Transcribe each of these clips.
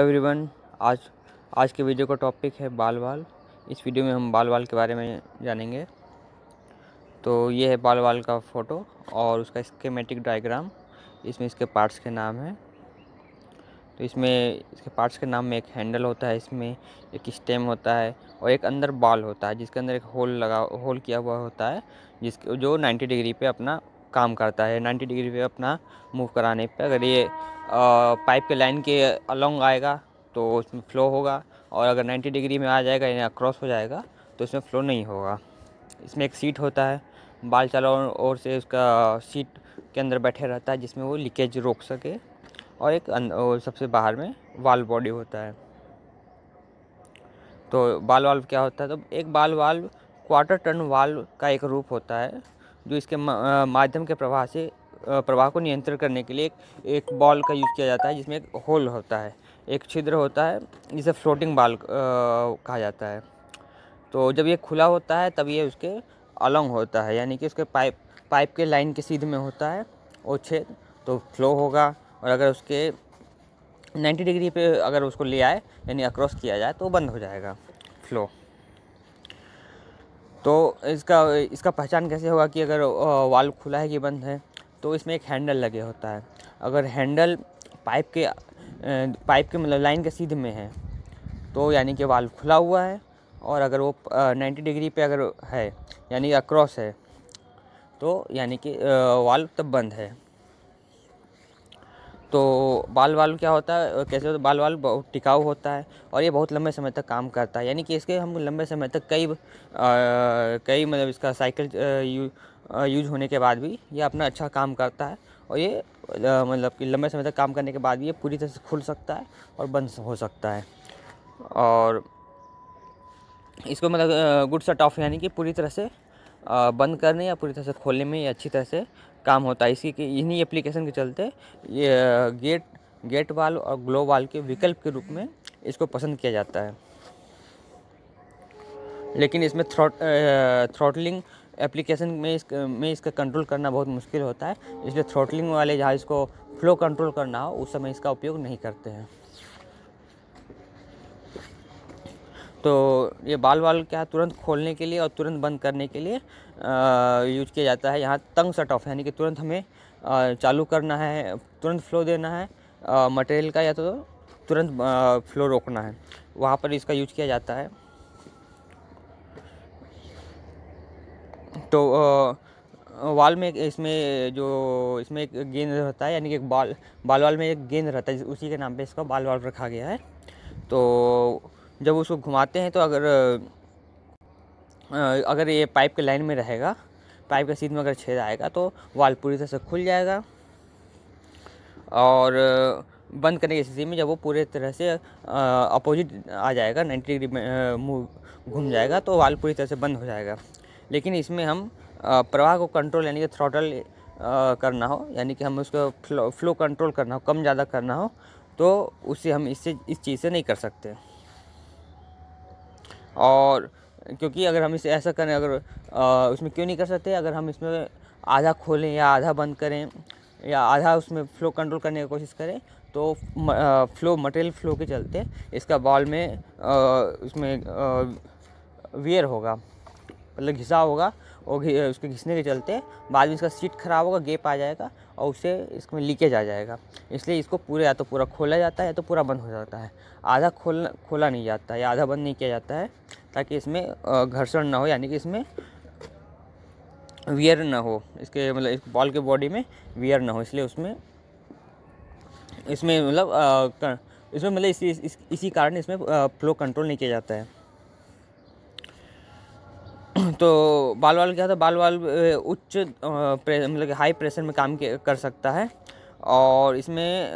everyone आज आज के वीडियो का टॉपिक है बाल बाल इस वीडियो में हम बाल बाल के बारे में जानेंगे तो ये है बाल बाल का फ़ोटो और उसका स्केमेटिक डायग्राम इसमें इसके पार्ट्स के नाम है तो इसमें इसके पार्ट्स के नाम में एक हैंडल होता है इसमें एक स्टेम होता है और एक अंदर बाल होता है जिसके अंदर एक होल लगा होल किया हुआ होता है जिसके जो 90 डिग्री पे अपना काम करता है 90 डिग्री पे अपना मूव कराने पे अगर ये पाइप के लाइन के अलोंग आएगा तो उसमें फ्लो होगा और अगर 90 डिग्री में आ जाएगा या क्रॉस हो जाएगा तो इसमें फ्लो नहीं होगा इसमें एक सीट होता है बाल चालों ओर से उसका सीट के अंदर बैठे रहता है जिसमें वो लीकेज रोक सके और एक और अं, सबसे बाहर में वाल बॉडी होता है तो बाल वाल्व क्या होता है तो एक बाल वाल्व क्वार्टर टर्न वाल्व का एक रूप होता है जो इसके माध्यम के प्रवाह से प्रवाह को नियंत्रित करने के लिए एक, एक बॉल का यूज़ किया जाता है जिसमें एक होल होता है एक छिद्र होता है जिसे फ्लोटिंग बाल कहा जाता है तो जब ये खुला होता है तब ये उसके अलॉन्ग होता है यानी कि उसके पाइप पाइप के लाइन के सीध में होता है और छेद तो फ्लो होगा और अगर उसके 90 डिग्री पे अगर उसको ले आए यानी अक्रॉस किया जाए तो बंद हो जाएगा फ्लो तो इसका इसका पहचान कैसे होगा कि अगर वाल्व खुला है कि बंद है तो इसमें एक हैंडल लगे होता है अगर हैंडल पाइप के पाइप के मतलब लाइन के सीधे में है तो यानी कि वाल्व खुला हुआ है और अगर वो नाइन्टी डिग्री पे अगर है यानी अक्रॉस है तो यानी कि वाल्व तब बंद है तो बाल वाल क्या होता है कैसे होता है बाल वाल बहुत टिकाऊ होता है और ये बहुत लंबे समय तक काम करता है यानी कि इसके हम लंबे समय तक कई कई मतलब इसका साइकिल यू, यूज होने के बाद भी ये अपना अच्छा काम करता है और ये मतलब कि लंबे समय तक काम करने के बाद भी ये पूरी तरह से खुल सकता है और बंद हो सकता है और इसको मतलब गुड सट ऑफ यानी कि पूरी तरह से बंद करने या पूरी तरह से खोलने में ये अच्छी तरह से काम होता है इसी के इन्हीं एप्लीकेशन के चलते ये गेट गेट वाल और ग्लो वाल के विकल्प के रूप में इसको पसंद किया जाता है लेकिन इसमें थ्रॉट थ्रॉटलिंग एप्लीकेशन में इस में इसका कंट्रोल करना बहुत मुश्किल होता है इसलिए थ्रॉटलिंग वाले जहाँ इसको फ्लो कंट्रोल करना हो उस समय इसका उपयोग नहीं करते हैं तो ये बाल वाल क्या तुरंत खोलने के लिए और तुरंत बंद करने के लिए यूज किया जाता है यहाँ तंग सट ऑफ यानी कि तुरंत हमें चालू करना है तुरंत फ्लो देना है मटेरियल का या तो तुरंत फ्लो रोकना है वहाँ पर इसका यूज किया जाता है तो वाल में इसमें जो इसमें एक गेंद रहता है यानी कि एक बाल बाल वाल में एक गेंद रहता है उसी के नाम पे इसका बाल वाल रखा गया है तो जब उसको घुमाते हैं तो अगर अगर ये पाइप के लाइन में रहेगा पाइप के सीध में अगर छेद आएगा तो वाल पूरी तरह से खुल जाएगा और बंद करने की स्थिति में जब वो पूरे तरह से अपोजिट आ जाएगा 90 डिग्री में मूव घूम जाएगा तो वाल पूरी तरह से बंद हो जाएगा लेकिन इसमें हम प्रवाह को कंट्रोल यानी कि थ्रॉटल करना हो यानी कि हम उसको फ्लो, फ्लो कंट्रोल करना हो कम ज़्यादा करना हो तो उसे हम इससे इस चीज़ से नहीं कर सकते और क्योंकि अगर हम इसे ऐसा करें अगर आ, उसमें क्यों नहीं कर सकते अगर हम इसमें आधा खोलें या आधा बंद करें या आधा उसमें फ़्लो कंट्रोल करने की कोशिश करें तो फ्लो मटेरियल फ्लो के चलते इसका बॉल में आ, उसमें वियर होगा मतलब घिसा होगा और उसके घिसने के चलते बाद में इसका सीट खराब होगा गेप आ जाएगा और उससे इसमें लीकेज आ जाएगा इसलिए इसको पूरे या तो पूरा खोला जाता है या तो पूरा बंद हो जाता है आधा खोल खोला नहीं जाता है या आधा बंद नहीं किया जाता है ताकि इसमें घर्षण ना हो यानी कि इसमें वियर ना हो इसके मतलब इस बॉल के बॉडी में वियर ना हो इसलिए उसमें इसमें मतलब इसमें मतलब इसी इस, इसी कारण इसमें फ्लो कंट्रोल नहीं किया जाता है तो बाल वाल क्या था बाल वाल उच्च मतलब हाई प्रेशर में काम कर सकता है और इसमें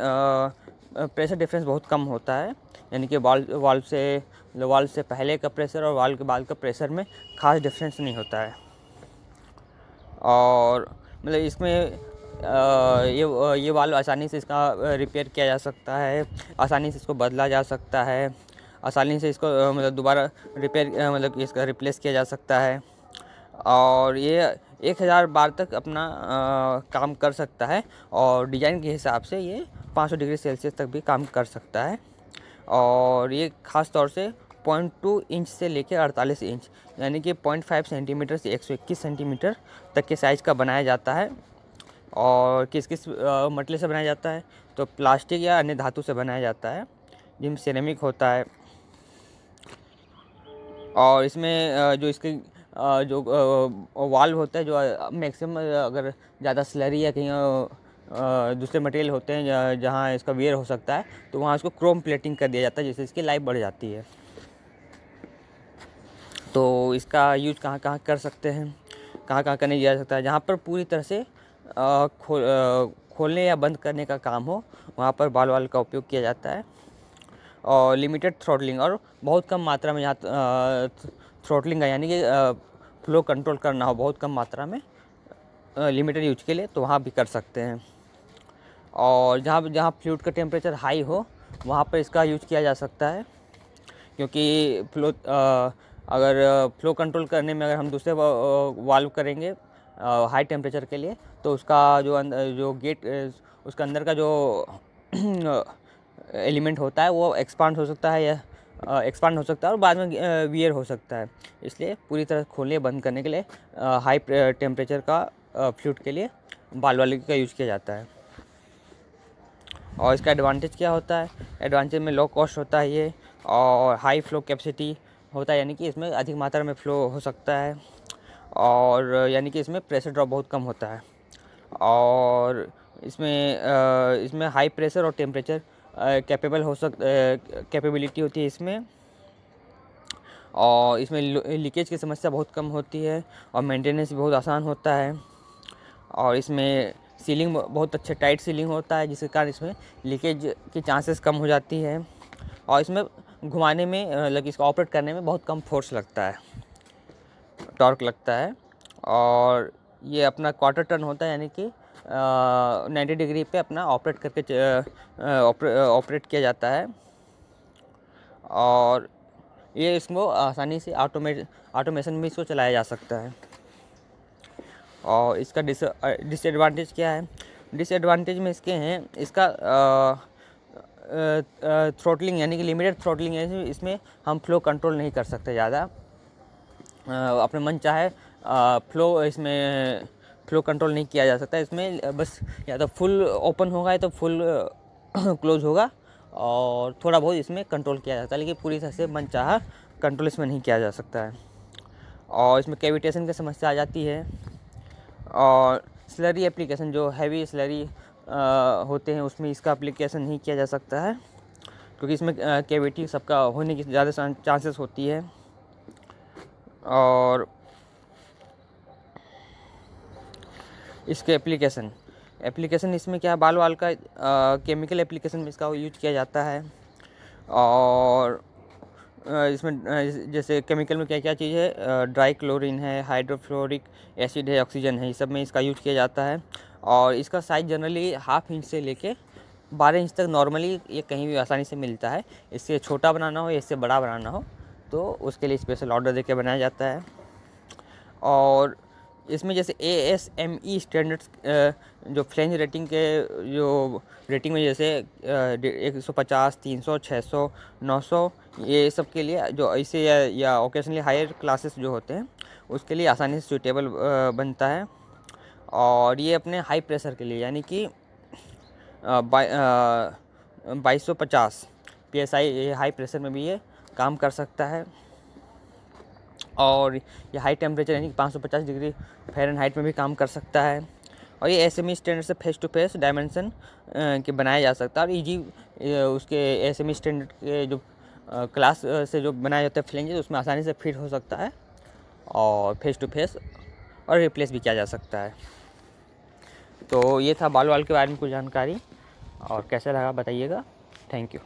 प्रेशर डिफरेंस बहुत कम होता है यानी कि वाल वाल्व से मतलब वाल्व से पहले का प्रेशर और वाल के बाल का प्रेशर में खास डिफरेंस नहीं होता है और मतलब इसमें ये ये वाल्व आसानी से इसका रिपेयर किया जा सकता है आसानी से इसको बदला जा सकता है आसानी से इसको मतलब दोबारा रिपेयर मतलब इसका रिप्लेस किया जा सकता है और ये एक हज़ार बार तक अपना आ, काम कर सकता है और डिज़ाइन के हिसाब से ये 500 डिग्री सेल्सियस तक भी काम कर सकता है और ये ख़ास तौर से पॉइंट टू इंच से लेकर अड़तालीस इंच यानी कि पॉइंट फाइव सेंटीमीटर से एक सौ इक्कीस सेंटीमीटर तक के साइज़ का बनाया जाता है और किस किस मटले से बनाया जाता है तो प्लास्टिक या अन्य धातु से बनाया जाता है जिनमें सिरेमिक होता है और इसमें जो इसके जो वाल्व होता है जो मैक्सिमम अगर ज़्यादा स्लरी या कहीं दूसरे मटेरियल होते हैं जहाँ इसका वेयर हो सकता है तो वहाँ इसको क्रोम प्लेटिंग कर दिया जाता है जिससे इसकी लाइफ बढ़ जाती है तो इसका यूज कहाँ कहाँ कर सकते हैं कहाँ कहाँ करने जा सकता है जहाँ पर पूरी तरह से खो, खोलने या बंद करने का काम हो वहाँ पर बाल वाल का उपयोग किया जाता है और लिमिटेड थ्रोटलिंग और बहुत कम मात्रा में यहाँ थ्रोटलिंग का यानी कि फ्लो कंट्रोल करना हो बहुत कम मात्रा में लिमिटेड यूज के लिए तो वहाँ भी कर सकते हैं और जहाँ जहाँ फ्लूड का टेम्परेचर हाई हो वहाँ पर इसका यूज किया जा सकता है क्योंकि फ्लो अगर फ्लो कंट्रोल करने में अगर हम दूसरे वाल्व करेंगे हाई टेम्परेचर के लिए तो उसका जो जो गेट उसका अंदर का जो एलिमेंट होता है वो एक्सपांड हो सकता है या एक्सपांड हो सकता है और बाद में वियर हो सकता है इसलिए पूरी तरह खोलने बंद करने के लिए हाई टेम्परेचर का फ्लूट के लिए बाल वाले का यूज़ किया जाता है और इसका एडवांटेज क्या होता है एडवांटेज में लो कॉस्ट होता है ये और हाई फ्लो कैपेसिटी होता है यानी कि इसमें अधिक मात्रा में फ्लो हो सकता है और यानी कि इसमें प्रेशर ड्रॉप बहुत कम होता है और इसमें इसमें हाई प्रेशर और टेम्परेचर कैपेबल हो सक कैपेबिलिटी होती है इसमें और इसमें लीकेज की समस्या बहुत कम होती है और मेंटेनेंस बहुत आसान होता है और इसमें सीलिंग बहुत अच्छे टाइट सीलिंग होता है जिसके कारण इसमें लीकेज की चांसेस कम हो जाती है और इसमें घुमाने में लग इसको ऑपरेट करने में बहुत कम फोर्स लगता है टॉर्क लगता है और ये अपना क्वार्टर टर्न होता है यानी कि नाइन्टी डिग्री पे अपना ऑपरेट करके ऑपरेट किया जाता है और ये इसको आसानी से ऑटोमेट ऑटोमेशन में इसको चलाया जा सकता है और इसका डिस डिसएडवांटेज क्या है डिसएडवांटेज में इसके हैं इसका थ्रोटलिंग यानी कि लिमिटेड थ्रोटलिंग है इसमें हम फ्लो कंट्रोल नहीं कर सकते ज़्यादा अपने मन चाहे फ्लो इसमें फ्लो कंट्रोल नहीं किया जा सकता इसमें बस या तो फुल ओपन होगा या तो फुल क्लोज होगा और थोड़ा बहुत इसमें कंट्रोल किया जा सकता है लेकिन पूरी तरह से मन चाह कंट्रोल इसमें नहीं किया जा सकता है और इसमें कैविटेशन की समस्या आ जाती है और स्लरी एप्लीकेशन जो हैवी स्लरी होते हैं उसमें इसका एप्लीकेशन नहीं किया जा सकता है क्योंकि इसमें कैविटी सबका होने की ज़्यादा चांसेस होती है और इसके एप्लीकेशन एप्लीकेशन इसमें क्या बाल वाल का केमिकल एप्लीकेशन में इसका यूज किया जाता है और इसमें जैसे केमिकल में क्या क्या चीज़ है ड्राई क्लोरीन है हाइड्रोफ्लोरिक एसिड है ऑक्सीजन है इस सब में इसका यूज किया जाता है और इसका साइज़ जनरली हाफ इंच से लेके बारह इंच तक नॉर्मली ये कहीं भी आसानी से मिलता है इससे छोटा बनाना हो या इससे बड़ा बनाना हो तो उसके लिए स्पेशल ऑर्डर देके बनाया जाता है और इसमें जैसे A S M E standards जो फ्रेंच रेटिंग के जो रेटिंग में जैसे एक सौ पचास तीन सौ छः सौ नौ सौ ये सब के लिए जो ऐसे या, या ओकेशनली हायर क्लासेस जो होते हैं उसके लिए आसानी से सूटेबल बनता है और ये अपने हाई प्रेशर के लिए यानी कि बाईस सौ पचास P S I high pressure में भी ये काम कर सकता है और ये हाई टेम्परेचर यानी कि पाँच डिग्री फ़ारेनहाइट में भी काम कर सकता है और ये एस एम ई स्टैंडर्ड से फेस टू फेस डायमेंशन के बनाया जा सकता है और ईजी उसके एस एम ई स्टैंडर्ड के जो क्लास से जो बनाए जाते हैं फ्लेंजेस उसमें आसानी से फिट हो सकता है और फेस टू फेस और रिप्लेस भी किया जा सकता है तो ये था बाल वाल के बारे में कुछ जानकारी और कैसा लगा बताइएगा थैंक यू